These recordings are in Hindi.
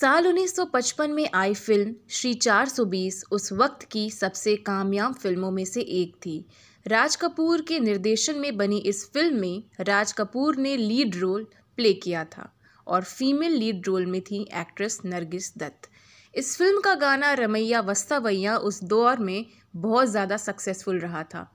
साल 1955 में आई फिल्म श्री 420 उस वक्त की सबसे कामयाब फिल्मों में से एक थी राज कपूर के निर्देशन में बनी इस फिल्म में राज कपूर ने लीड रोल प्ले किया था और फीमेल लीड रोल में थी एक्ट्रेस नरगिस दत्त इस फिल्म का गाना रमैया वस्तावैया उस दौर में बहुत ज़्यादा सक्सेसफुल रहा था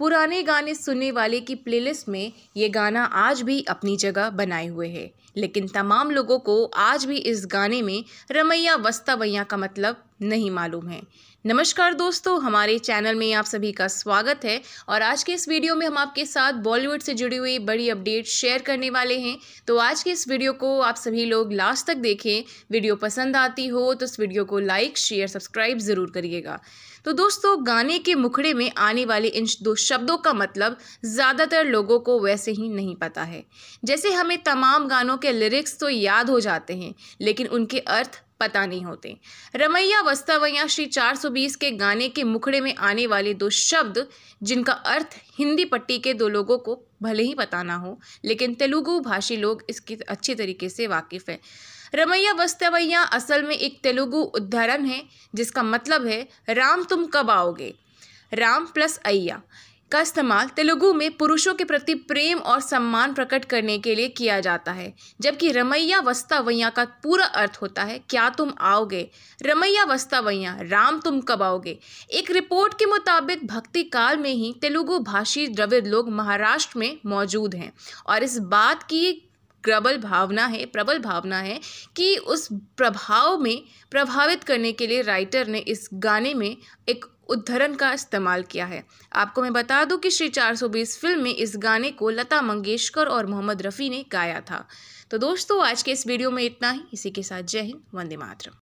पुराने गाने सुनने वाले की प्लेलिस्ट में ये गाना आज भी अपनी जगह बनाए हुए है लेकिन तमाम लोगों को आज भी इस गाने में रमैया वस्तावैया का मतलब नहीं मालूम है नमस्कार दोस्तों हमारे चैनल में आप सभी का स्वागत है और आज के इस वीडियो में हम आपके साथ बॉलीवुड से जुड़ी हुई बड़ी अपडेट शेयर करने वाले हैं तो आज के इस वीडियो को आप सभी लोग लास्ट तक देखें वीडियो पसंद आती हो तो इस वीडियो को लाइक शेयर सब्सक्राइब ज़रूर करिएगा तो दोस्तों गाने के मुखड़े में आने वाले इन दो शब्दों का मतलब ज़्यादातर लोगों को वैसे ही नहीं पता है जैसे हमें तमाम गानों के लिरिक्स तो याद हो जाते हैं लेकिन उनके अर्थ पता नहीं होते रमैया वस्तावैया श्री 420 के गाने के मुखड़े में आने वाले दो शब्द जिनका अर्थ हिंदी पट्टी के दो लोगों को भले ही पता ना हो लेकिन तेलुगु भाषी लोग इसकी अच्छे तरीके से वाकिफ़ हैं रमैया वस्तावैया असल में एक तेलुगु उदाहरण है जिसका मतलब है राम तुम कब आओगे राम प्लस अय्या का इस्तेमाल तेलुगु में पुरुषों के प्रति प्रेम और सम्मान प्रकट करने के लिए किया जाता है जबकि रमैया वस्तावैया का पूरा अर्थ होता है क्या तुम आओगे रमैया वस्तावैया राम तुम कब आओगे एक रिपोर्ट के मुताबिक भक्ति काल में ही तेलुगु भाषी द्रविड़ लोग महाराष्ट्र में मौजूद हैं और इस बात की प्रबल भावना है प्रबल भावना है कि उस प्रभाव में प्रभावित करने के लिए राइटर ने इस गाने में एक उद्धरण का इस्तेमाल किया है आपको मैं बता दूं कि श्री 420 फिल्म में इस गाने को लता मंगेशकर और मोहम्मद रफ़ी ने गाया था तो दोस्तों आज के इस वीडियो में इतना ही इसी के साथ जय हिंद वंदे मातरम